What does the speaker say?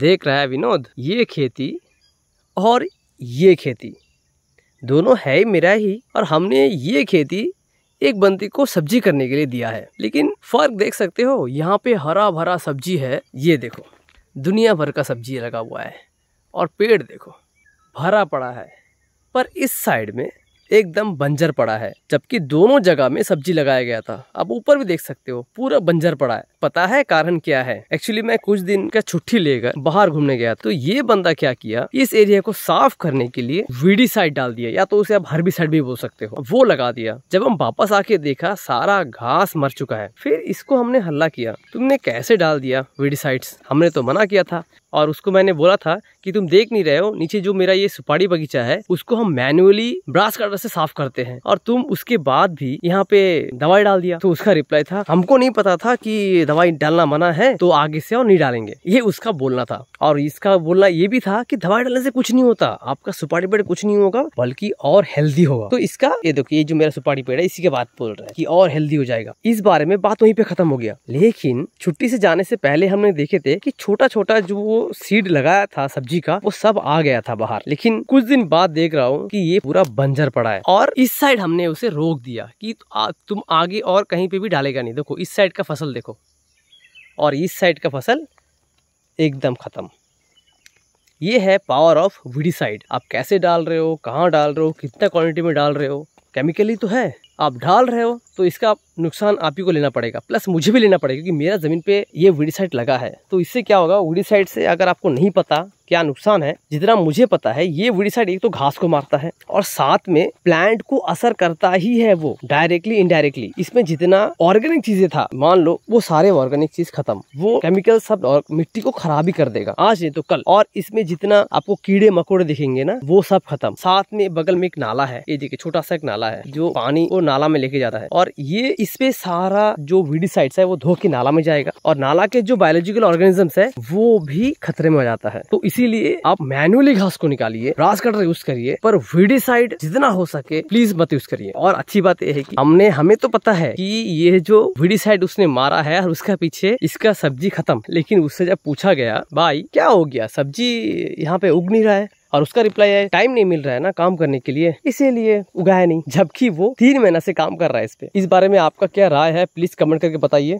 देख रहा है विनोद ये खेती और ये खेती दोनों है ही मेरा ही और हमने ये खेती एक बंदी को सब्जी करने के लिए दिया है लेकिन फर्क देख सकते हो यहाँ पे हरा भरा सब्जी है ये देखो दुनिया भर का सब्जी लगा हुआ है और पेड़ देखो भरा पड़ा है पर इस साइड में एकदम बंजर पड़ा है जबकि दोनों जगह में सब्जी लगाया गया था अब ऊपर भी देख सकते हो पूरा बंजर पड़ा है पता है कारण क्या है एक्चुअली मैं कुछ दिन का छुट्टी लेकर बाहर घूमने गया तो ये बंदा क्या किया इस एरिया को साफ करने के लिए साइड डाल दिया या तो उसे आप हर्बिसाइड भी बोल सकते हो वो लगा दिया जब हम वापस आके देखा सारा घास मर चुका है फिर इसको हमने हल्ला किया तुमने कैसे डाल दिया साइड हमने तो मना किया था और उसको मैंने बोला था कि तुम देख नहीं रहे हो नीचे जो मेरा ये सुपारी बगीचा है उसको हम मैन्युअली ब्रास कटर से साफ करते हैं और तुम उसके बाद भी यहाँ पे दवाई डाल दिया तो उसका रिप्लाई था हमको नहीं पता था कि दवाई डालना मना है तो आगे से और नहीं डालेंगे ये उसका बोलना था और इसका बोलना ये भी था कि दवाई डालने से कुछ नहीं होता आपका सुपारी पेड़ कुछ नहीं होगा बल्कि और हेल्दी होगा तो इसका ये देखो ये जो मेरा सुपारी पेड़ है इसी के बाद बोल रहा है कि और हेल्दी हो जाएगा इस बारे में बात वहीं पे खत्म हो गया लेकिन छुट्टी से जाने से पहले हमने देखे थे कि छोटा छोटा जो वो सीड लगाया था सब्जी का वो सब आ गया था बाहर लेकिन कुछ दिन बाद देख रहा हूँ की ये पूरा बंजर पड़ा है और इस साइड हमने उसे रोक दिया कि तुम आगे और कहीं पे भी डालेगा नहीं देखो इस साइड का फसल देखो और इस साइड का फसल एकदम ख़त्म ये है पावर ऑफ विडिसाइड आप कैसे डाल रहे हो कहाँ डाल रहे हो कितना क्वांटिटी में डाल रहे हो केमिकली तो है आप ढाल रहे हो तो इसका नुकसान आप ही को लेना पड़ेगा प्लस मुझे भी लेना पड़ेगा क्योंकि मेरा ज़मीन पे ये वीडी साइड लगा है तो इससे क्या होगा साइड से अगर आपको नहीं पता क्या नुकसान है जितना मुझे पता है ये वीडी साइड एक तो घास को मारता है और साथ में प्लांट को असर करता ही है वो डायरेक्टली इनडायरेक्टली इसमें जितना ऑर्गेनिक चीजें था मान लो वो सारे ऑर्गेनिक चीज खत्म वो केमिकल सब और मिट्टी को खराब ही कर देगा आज नहीं तो कल और इसमें जितना आपको कीड़े मकोड़े दिखेंगे ना वो सब खत्म साथ में बगल में एक नाला है ये देखिए छोटा सा एक नाला है जो पानी को नाला में लेके जाता है और ये इस पे सारा जो वीडिसाइड्स है वो धो के नाला में जाएगा और नाला के जो बायोलॉजिकल ऑर्गेनिजम्स है वो भी खतरे में आ जाता है तो इसीलिए आप मैनुअली घास को निकालिए ग्रास कटर यूज करिए पर वीडिसाइड जितना हो सके प्लीज मत यूज करिए और अच्छी बात यह है कि हमने हमें तो पता है कि ये जो वीडिसाइड उसने मारा है और उसका पीछे इसका सब्जी खत्म लेकिन उससे जब पूछा गया भाई क्या हो गया सब्जी यहाँ पे उग नहीं रहा है और उसका रिप्लाई है टाइम नहीं मिल रहा है ना काम करने के लिए इसीलिए उगाया नहीं जबकि वो तीन महीना से काम कर रहा है इस पे इस बारे में आपका क्या राय है प्लीज कमेंट करके बताइए